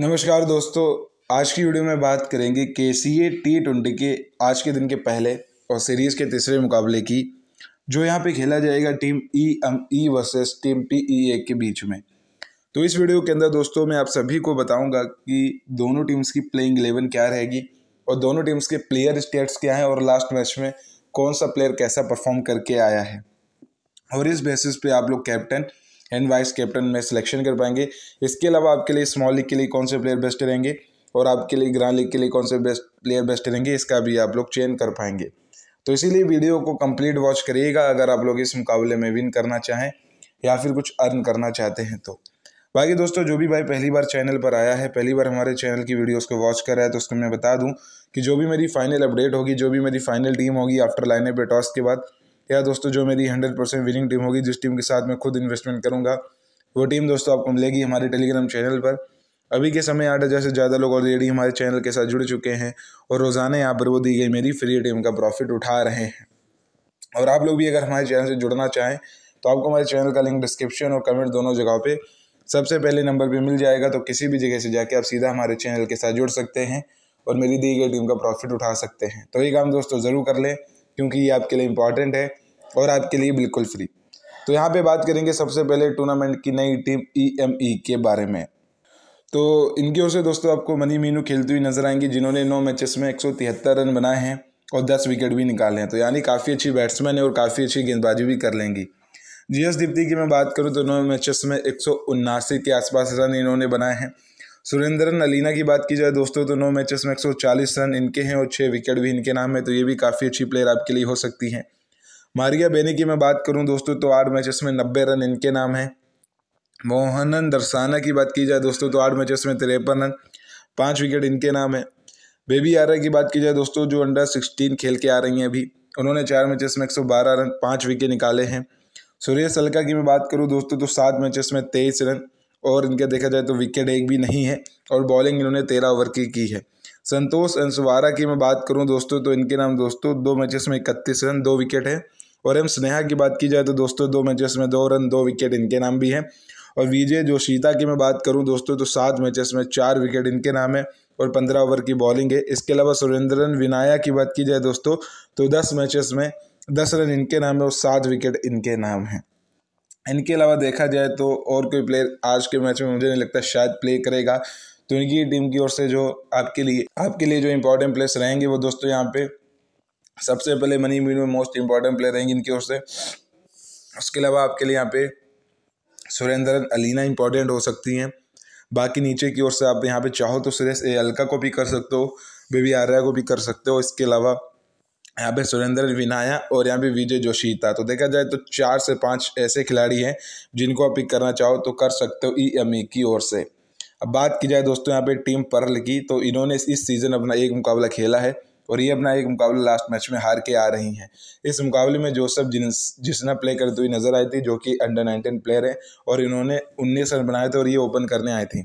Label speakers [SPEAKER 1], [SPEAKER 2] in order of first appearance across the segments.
[SPEAKER 1] नमस्कार दोस्तों आज की वीडियो में बात करेंगे के सी ए टी ट्वेंटी के आज के दिन के पहले और सीरीज़ के तीसरे मुकाबले की जो यहाँ पे खेला जाएगा team E M E versus team T E A के बीच में तो इस वीडियो के अंदर दोस्तों मैं आप सभी को बताऊंगा कि दोनों टीम्स की प्लेइंग एलेवन क्या रहेगी और दोनों टीम्स के प्लेयर स्टेट्स क्या हैं और लास्ट मैच में कौन सा प्लेयर कैसा परफॉर्म करके आया है और इस बेसिस पे आप लोग कैप्टन एंड वाइस कैप्टन में सिलेक्शन कर पाएंगे इसके अलावा आपके लिए स्मॉल लीग के लिए कौन से प्लेयर बेस्ट रहेंगे और आपके लिए ग्रांड लीग के लिए कौन से बेस्ट प्लेयर बेस्ट रहेंगे इसका भी आप लोग चेंज कर पाएंगे तो इसीलिए वीडियो को कंप्लीट वॉच करिएगा अगर आप लोग इस मुकाबले में विन करना चाहें या फिर कुछ अर्न करना चाहते हैं तो बाकी दोस्तों जो भी भाई पहली बार चैनल पर आया है पहली बार हमारे चैनल की वीडियोस को वॉच कर रहा है तो उसको मैं बता दूं कि जो भी मेरी फाइनल अपडेट होगी जो भी मेरी फाइनल टीम होगी आफ्टर लाइनअप टॉस के बाद या दोस्तों जो मेरी हंड्रेड परसेंट विनिंग टीम होगी जिस टीम के साथ मैं खुद इन्वेस्टमेंट करूँगा वो टीम दोस्तों आपको मिलेगी हमारे टेलीग्राम चैनल पर अभी के समय आठ हज़ार से ज़्यादा लोग ऑलरेडी हमारे चैनल के साथ जुड़ चुके हैं और रोज़ाना यहाँ पर वो दी गई मेरी फ्री टीम का प्रॉफिट उठा रहे हैं और आप लोग भी अगर हमारे चैनल से जुड़ना चाहें तो आपको हमारे चैनल का लिंक डिस्क्रिप्शन और कमेंट दोनों जगहों पर सबसे पहले नंबर पर मिल जाएगा तो किसी भी जगह से जाके आप सीधा हमारे चैनल के साथ जुड़ सकते हैं और मेरी दी गई टीम का प्रॉफिट उठा सकते हैं तो ये काम दोस्तों ज़रूर कर लें क्योंकि ये आपके लिए इंपॉर्टेंट है और आपके लिए बिल्कुल फ्री तो यहाँ पे बात करेंगे सबसे पहले टूर्नामेंट की नई टीम ई एम ई के बारे में तो इनकी ओर से दोस्तों आपको मनी मीनू खेलती हुई नजर आएंगी जिन्होंने नौ मैचेस में एक रन बनाए हैं और दस विकेट भी निकाले हैं तो यानी काफ़ी अच्छी बैट्समैन है और काफ़ी अच्छी गेंदबाजी भी कर लेंगी जी एस दीप्ति की मैं बात करूँ तो नौ मैचेस में एक के आसपास रन इन्होंने बनाए हैं सुरेंद्रन अलीना की बात की जाए दोस्तों तो नौ मैचेस में 140 रन इनके हैं और छः विकेट भी इनके नाम है तो ये भी काफ़ी अच्छी प्लेयर आपके लिए हो सकती हैं मारिया बेनी की मैं बात करूं दोस्तों तो आठ मैचेस में नब्बे रन इनके नाम हैं मोहनन दरसाना की बात की जाए दोस्तों तो आठ मैचेस में तिरपन रन पाँच विकेट इनके नाम है बेबी आर्या की बात की जाए दोस्तों जो अंडर सिक्सटीन खेल के आ रही हैं अभी उन्होंने चार मैचेस में एक सौ बारह रन पाँच विकेट निकाले हैं सुरेश सलका की मैं बात करूँ दोस्तों तो सात मैचेस में तेईस रन और इनके देखा जाए तो विकेट एक भी नहीं है और बॉलिंग इन्होंने तेरह ओवर की की है संतोष अंसवारा की मैं बात करूं दोस्तों तो इनके नाम दोस्तों दो मैचेस में इकतीस रन दो विकेट है और एम स्नेहा की बात की जाए तो दोस्तों दो मैचेस में दो रन दो विकेट इनके नाम भी हैं और विजय जोशीता की मैं बात करूं दोस्तों तो सात मैचेस में चार विकेट इनके नाम है और पंद्रह ओवर की बॉलिंग है इसके अलावा सुरेंद्रन विनाया की बात की जाए दोस्तों तो दस मैचेस में दस रन इनके नाम है और सात विकेट इनके नाम हैं इनके अलावा देखा जाए तो और कोई प्लेयर आज के मैच में मुझे नहीं लगता शायद प्ले करेगा तो इनकी टीम की ओर से जो आपके लिए आपके लिए जो इंपॉर्टेंट प्लेयर्स रहेंगे वो दोस्तों यहाँ पे सबसे पहले मनी मीन में मोस्ट इंपॉर्टेंट प्लेयर रहेंगे इनकी ओर से उसके अलावा आपके लिए यहाँ पे सुरेंद्रन अलीना इंपॉर्टेंट हो सकती हैं बाकी नीचे की ओर से आप यहाँ पे चाहो तो सुरेश ए अलका को भी कर सकते हो बेबी आर्या को भी कर सकते हो इसके अलावा यहाँ पे सुरेंद्र विनाया और यहाँ पे विजय जोशी था तो देखा जाए तो चार से पाँच ऐसे खिलाड़ी हैं जिनको आप पिक करना चाहो तो कर सकते हो ई एम ई की ओर से अब बात की जाए दोस्तों यहाँ पे टीम पर्ल की तो इन्होंने इस सीज़न अपना एक मुकाबला खेला है और ये अपना एक मुकाबला लास्ट मैच में हार के आ रही हैं इस मुकाबले में जोसफ जिन जिसना प्ले करती तो हुई नज़र आई थी जो कि अंडर नाइनटीन प्लेयर हैं और इन्होंने उन्नीस रन बनाए थे और ये ओपन करने आए थी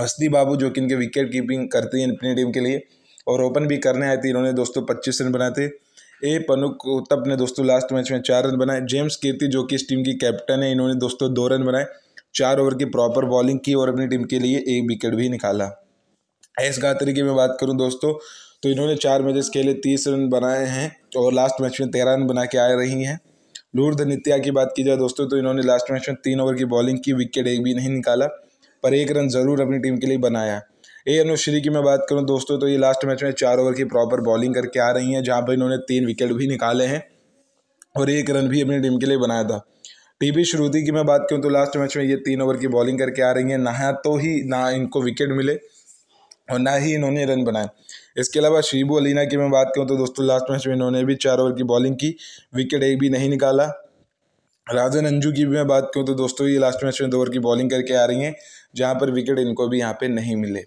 [SPEAKER 1] हस्ती बाबू जो कि इनके विकेट कीपिंग करती हैं अपनी टीम के लिए और ओपन भी करने आए थे इन्होंने दोस्तों पच्चीस रन बनाए थे ए पनुक उत्तप ने दोस्तों लास्ट मैच में चार रन बनाए जेम्स कीर्ति जो कि इस टीम की कैप्टन है इन्होंने दोस्तों दो रन बनाए चार ओवर की प्रॉपर बॉलिंग की और अपनी टीम के लिए एक विकेट भी निकाला ऐस गातरी की मैं बात करूं दोस्तों तो इन्होंने चार मैचेस खेले तीस रन बनाए हैं और लास्ट मैच में तेरह रन बना के आ रही हैं लूर धनित्या की बात की जाए दोस्तों तो इन्होंने लास्ट मैच में तीन ओवर की बॉलिंग की विकेट एक भी नहीं निकाला पर एक रन ज़रूर अपनी टीम के लिए बनाया ए अनुश्री की मैं बात करूँ दोस्तों तो ये लास्ट मैच में चार ओवर की प्रॉपर बॉलिंग करके आ रही हैं जहाँ पर इन्होंने तीन विकेट भी निकाले हैं और एक रन भी अपनी टीम के लिए बनाया था टीबी श्रुति की मैं बात करूँ तो लास्ट मैच में ये तीन ओवर की बॉलिंग करके आ रही हैं ना तो ही ना इनको विकेट मिले और ना ही इन्होंने रन बनाए इसके अलावा शीबू अलीना की मैं बात करूँ तो दोस्तों लास्ट मैच में इन्होंने भी चार ओवर की बॉलिंग की विकेट एक भी नहीं निकाला राजन अंजू की भी मैं बात करूँ तो दोस्तों ये लास्ट मैच में दो ओवर की बॉलिंग करके आ रही हैं जहाँ पर विकेट इनको भी यहाँ पर नहीं मिले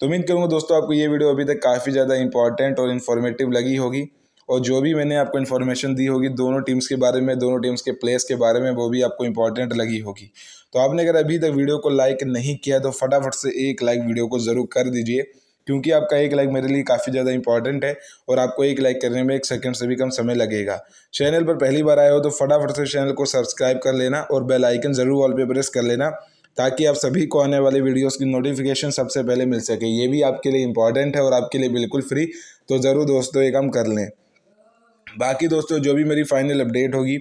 [SPEAKER 1] तो उम्मीद करूँगा दोस्तों आपको ये वीडियो अभी तक काफ़ी ज़्यादा इंपॉर्टेंट और इन्फॉर्मेटिव लगी होगी और जो भी मैंने आपको इन्फॉर्मेशन दी होगी दोनों टीम्स के बारे में दोनों टीम्स के प्लेयर्स के बारे में वो भी आपको इंपॉर्टेंट लगी होगी तो आपने अगर अभी तक वीडियो को लाइक नहीं किया तो फटाफट से एक लाइक वीडियो को ज़रूर कर दीजिए क्योंकि आपका एक लाइक मेरे लिए काफ़ी ज़्यादा इंपॉर्टेंट है और आपको एक लाइक करने में एक सेकंड से भी कम समय लगेगा चैनल पर पहली बार आए हो तो फटाफट से चैनल को सब्सक्राइब कर लेना और बेल आइकन ज़रूर ऑल पे प्रेस कर लेना ताकि आप सभी को आने वाले वीडियोस की नोटिफिकेशन सबसे पहले मिल सके ये भी आपके लिए इंपॉर्टेंट है और आपके लिए बिल्कुल फ्री तो ज़रूर दोस्तों ये काम कर लें बाकी दोस्तों जो भी मेरी फाइनल अपडेट होगी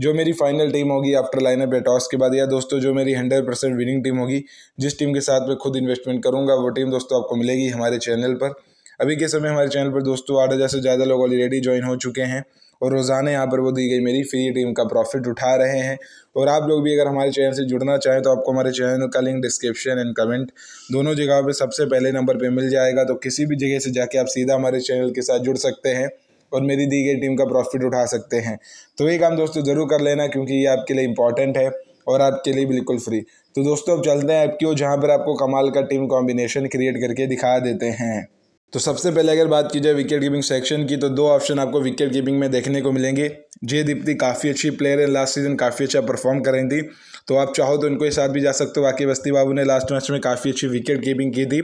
[SPEAKER 1] जो मेरी फाइनल टीम होगी आफ्टर लाइनअप या टॉस के बाद या दोस्तों जो मेरी हंड्रेड परसेंट विनिंग टीम होगी जिस टीम के साथ मैं खुद इन्वेस्टमेंट करूँगा वो टीम दोस्तों आपको मिलेगी हमारे चैनल पर अभी के समय हमारे चैनल पर दोस्तों आठ हज़ार से ज़्यादा लोग ऑलरेडी ज्वाइन हो चुके हैं और रोज़ाना यहाँ पर वो दी गई मेरी फ्री टीम का प्रॉफिट उठा रहे हैं और आप लोग भी अगर हमारे चैनल से जुड़ना चाहें तो आपको हमारे चैनल का लिंक डिस्क्रिप्शन एंड कमेंट दोनों जगह पर सबसे पहले नंबर पर मिल जाएगा तो किसी भी जगह से जाके आप सीधा हमारे चैनल के साथ जुड़ सकते हैं और मेरी दी गई टीम का प्रॉफिट उठा सकते हैं तो ये काम दोस्तों ज़रूर कर लेना क्योंकि ये आपके लिए इंपॉर्टेंट है और आपके लिए बिल्कुल फ्री तो दोस्तों अब चलते हैं आपकी ओर जहाँ पर आपको कमाल का टीम कॉम्बिनेशन क्रिएट करके दिखा देते हैं तो सबसे पहले अगर बात की जाए विकेट कीपिंग सेक्शन की तो दो ऑप्शन आपको विकेट कीपिंग में देखने को मिलेंगे जे दीप्ति काफ़ी अच्छी प्लेयर है लास्ट सीजन काफ़ी अच्छा परफॉर्म कर रही थी तो आप चाहो तो उनके साथ भी जा सकते हो बाकी बस्ती बाबू ने लास्ट मैच में काफ़ी अच्छी विकेट कीपिंग की थी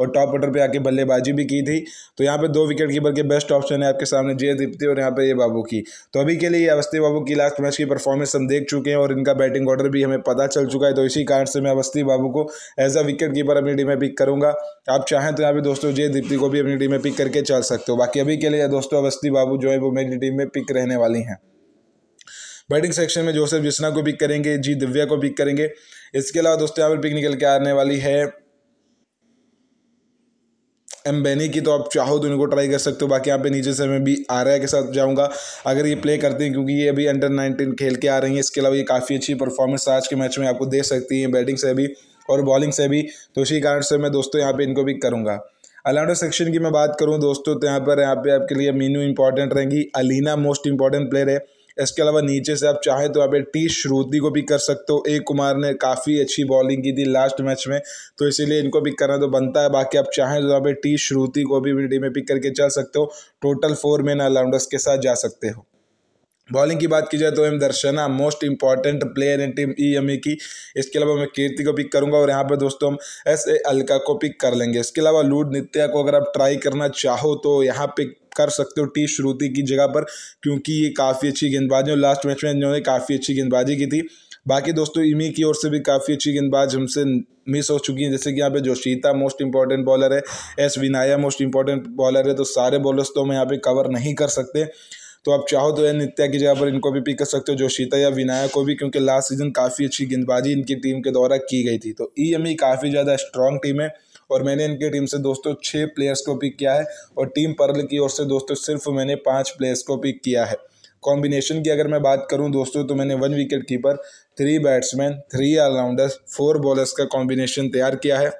[SPEAKER 1] और टॉप ऑर्डर पे आके बल्लेबाजी भी की थी तो यहाँ पे दो विकेट कीपर के बेस्ट ऑप्शन है आपके सामने जय दीप्ति और यहाँ पे ये बाबू की तो अभी के लिए अवस्थी बाबू की लास्ट मैच की परफॉर्मेंस हम देख चुके हैं और इनका बैटिंग ऑर्डर भी हमें पता चल चुका है तो इसी कारण से मैं अवस्थी बाबू को एज अ विकेट कीपर अपनी टीम में पिक करूंगा आप चाहें तो यहाँ पे दोस्तों जय दीप्ति को भी अपनी टीम में पिक करके चल सकते हो बाकी अभी के लिए दोस्तों अवस्थी बाबू जो है वो मेरी टीम में पिक रहने वाली हैं बैटिंग सेक्शन में जोसेफ जिसना को पिक करेंगे जी दिव्या को पिक करेंगे इसके अलावा दोस्तों यहाँ पर पिक निकल के आने वाली है एम्बेनी की तो आप चाहो तो इनको ट्राई कर सकते हो बाकी यहाँ पे नीचे से मैं भी आर्या के साथ जाऊँगा अगर ये प्ले करते हैं क्योंकि ये अभी अंडर नाइनटीन खेल के आ रही हैं इसके अलावा ये काफ़ी अच्छी परफॉर्मेंस आज के मैच में आपको दे सकती हैं बैटिंग से भी और बॉलिंग से भी तो इसी कारण से मैं दोस्तों यहाँ पर इनको भी करूँगा अलाउडर सेक्शन की मैं बात करूँ दोस्तों तो यहाँ पर यहाँ पे आपके लिए मीनू इंपॉर्टेंट रहेंगी अलीना मोस्ट इंपॉर्टेंट प्लेयर है इसके अलावा नीचे से आप चाहें तो आप टी श्रुति को भी कर सकते हो ए कुमार ने काफ़ी अच्छी बॉलिंग की थी लास्ट मैच में तो इसीलिए इनको भी करना तो बनता है बाकी आप चाहें तो आप टी श्रुति को भी टीम में पिक करके चल सकते हो टोटल फोर मैन ऑलराउंडर्स के साथ जा सकते हो बॉलिंग की बात की जाए तो M Darshana most important player in team E M E की इसके अलावा मैं कीर्ति को पिक करूंगा और यहाँ पर दोस्तों हम एस ए अलका को पिक कर लेंगे इसके अलावा लूड नित्या को अगर आप ट्राई करना चाहो तो यहाँ पे कर सकते हो टी श्रुति की जगह पर क्योंकि ये काफ़ी अच्छी गेंदबाजी और लास्ट मैच में इन्होंने काफ़ी अच्छी गेंदबाजी की थी बाकी दोस्तों इमी की ओर से भी काफ़ी अच्छी गेंदबाज हमसे मिस हो चुकी हैं जैसे कि यहाँ पे जोशीता मोस्ट इंपॉर्टेंट बॉलर है S Vinaya most important bowler है तो सारे बॉलर्स तो हम यहाँ पे कवर नहीं कर सकते तो आप चाहो तो एन नित्या की जगह पर इनको भी पिक कर सकते हो जोशीता या विनाया को भी क्योंकि लास्ट सीजन काफ़ी अच्छी गेंदबाजी इनकी टीम के द्वारा की गई थी तो ई एम काफ़ी ज़्यादा स्ट्रॉन्ग टीम है और मैंने इनकी टीम से दोस्तों छः प्लेयर्स को पिक किया है और टीम पर्ल की ओर से दोस्तों सिर्फ मैंने पाँच प्लेयर्स को पिक किया है कॉम्बिनेशन की अगर मैं बात करूं दोस्तों तो मैंने one wicketkeeper three batsman three allrounders four bowlers का कॉम्बिनेशन तैयार किया है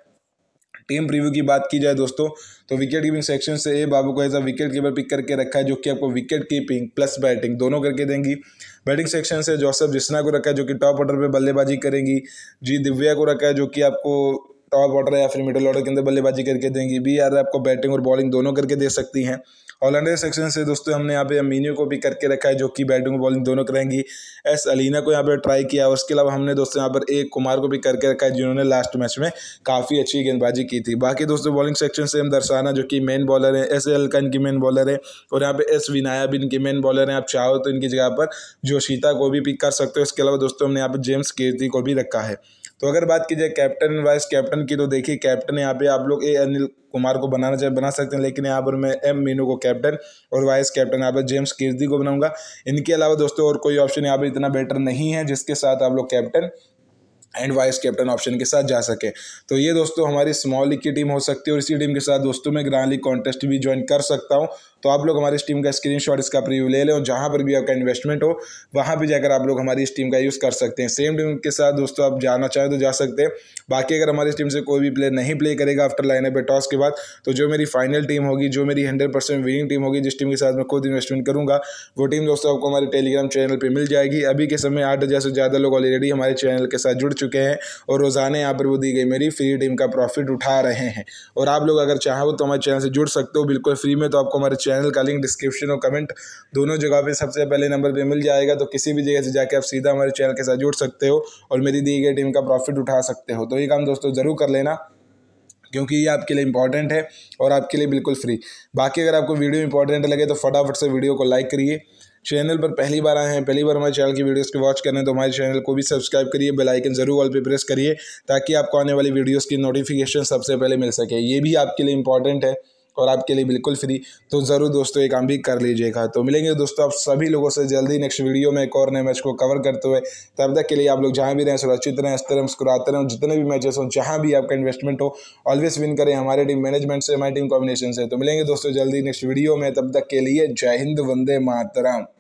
[SPEAKER 1] टीम प्रीव्यू की बात की जाए दोस्तों तो विकेट कीपिंग सेक्शन से ए बाबू को as a wicketkeeper pick करके रखा है जो कि आपको विकेट कीपिंग प्लस बैटिंग दोनों करके देंगी बैटिंग सेक्शन से जोसफ जिसना को रखा है जो कि टॉप ऑर्डर पर बल्लेबाजी करेंगी जी दिव्या को रखा है जो कि आपको टॉप ऑर्डर या फिर मिडिल ऑर्डर के अंदर बल्लेबाजी करके देंगी बी आर आपको बैटिंग और बॉलिंग दोनों करके दे सकती हैं ऑलराउंडर सेक्शन से दोस्तों हमने यहाँ पे अमीनियो को भी करके रखा है जो कि बैटिंग और बॉलिंग दोनों करेंगी एस अलीना को यहाँ पर ट्राई किया उसके अलावा हमने दोस्तों यहाँ पर ए कुमार को भी करके रखा है जिन्होंने लास्ट मैच में काफ़ी अच्छी गेंदबाजी की थी बाकी दोस्तों बॉलिंग सेक्शन से हम दर्शाना जो कि मेन बॉलर हैं एस एल का इनकी मेन बॉलर है और यहाँ पे एस विनाया भी इनकी मेन बॉलर हैं आप चाहो तो इनकी जगह पर जोशीता को भी पिक कर सकते हो इसके अलावा दोस्तों हमने यहाँ पर जेम्स कीर्ति को भी रखा है तो अगर बात की जाए कैप्टन वाइस कैप्टन की तो देखिए कैप्टन यहाँ पे आप लोग ए अनिल कुमार को बनाना चाहे बना सकते हैं लेकिन यहाँ पर मैं एम मीनू को कैप्टन और वाइस कैप्टन यहाँ पर जेम्स किर्दी को बनाऊंगा इनके अलावा दोस्तों और कोई ऑप्शन यहाँ पर इतना बेटर नहीं है जिसके साथ आप लोग captain and vice captain option के साथ जा सके तो ये दोस्तों हमारी स्मॉल लीग की टीम हो सकती है और इसी टीम के साथ दोस्तों मैं ग्रांड लीग कॉन्टेस्ट भी ज्वाइन कर सकता हूँ तो आप लोग हमारी इस टीम का शॉट इसका प्रीव्यू ले लें और जहाँ पर भी आपका इन्वेस्टमेंट हो वहाँ पर जाकर आप लोग हमारी इस टीम का यूज़ कर सकते हैं सेम टीम के साथ दोस्तों आप जाना चाहें तो जा सकते हैं बाकी अगर हमारी टीम से कोई भी प्लेयर नहीं प्ले करेगा आफ्टर लाइन पे टॉस के बाद तो जो मेरी फाइनल टीम होगी जो मेरी हंड्रेड परसेंट विनिंग टीम होगी जिस टीम के साथ मैं खुद इन्वेस्टमेंट करूँगा वो टीम दोस्तों आपको हमारे टेलीग्राम चैनल पर मिल जाएगी अभी के समय आठ हज़ार से ज़्यादा लोग ऑलरेडी हमारे चैनल के साथ जुड़ चुके हैं और रोज़ाना यहाँ पर वो दी गई मेरी फ्री टीम का प्रॉफिट उठा रहे हैं और आप लोग अगर चाहो तो हमारे चैनल से जुड़ सकते हो बिल्कुल फ्री में तो आपको हमारे चैनल का लिंक डिस्क्रिप्शन और कमेंट दोनों जगह पे सबसे पहले नंबर पे मिल जाएगा तो किसी भी जगह से जाके आप सीधा हमारे चैनल के साथ जुड़ सकते हो और मेरी दी गई टीम का प्रॉफिट उठा सकते हो तो ये काम दोस्तों ज़रूर कर लेना क्योंकि ये आपके लिए इंपॉर्टेंट है और आपके लिए बिल्कुल फ्री बाकी अगर आपको वीडियो इंपॉर्टेंट लगे तो फटाफट से वीडियो को लाइक करिए चैनल पर पहली बार आए हैं पहली बार हमारे चैनल की वीडियोस को वॉच करें तो हमारे चैनल को भी सब्सक्राइब करिए बेल आइकन जरूर ऑल पे प्रेस करिए ताकि आपको आने वाली वीडियोस की नोटिफिकेशन सबसे पहले मिल सके ये भी आपके लिए इंपॉर्टेंट है और आपके लिए बिल्कुल फ्री तो ज़रूर दोस्तों ये काम भी कर लीजिएगा तो मिलेंगे दोस्तों आप सभी लोगों से जल्दी नेक्स्ट वीडियो में एक और नए मैच को कवर करते हुए तब तक के लिए आप लोग जहाँ भी रहें सुरक्षित रहें हंसते रहें मुस्कुराते रहें जितने भी मैचेस हों जहाँ भी आपका इन्वेस्टमेंट हो ऑलवेज विन करें हमारे टीम मैनेजमेंट से हमारी टीम कॉम्बिनेशन से तो मिलेंगे दोस्तों जल्दी नेक्स्ट वीडियो में तब तक के लिए जय हिंद वंदे मातराम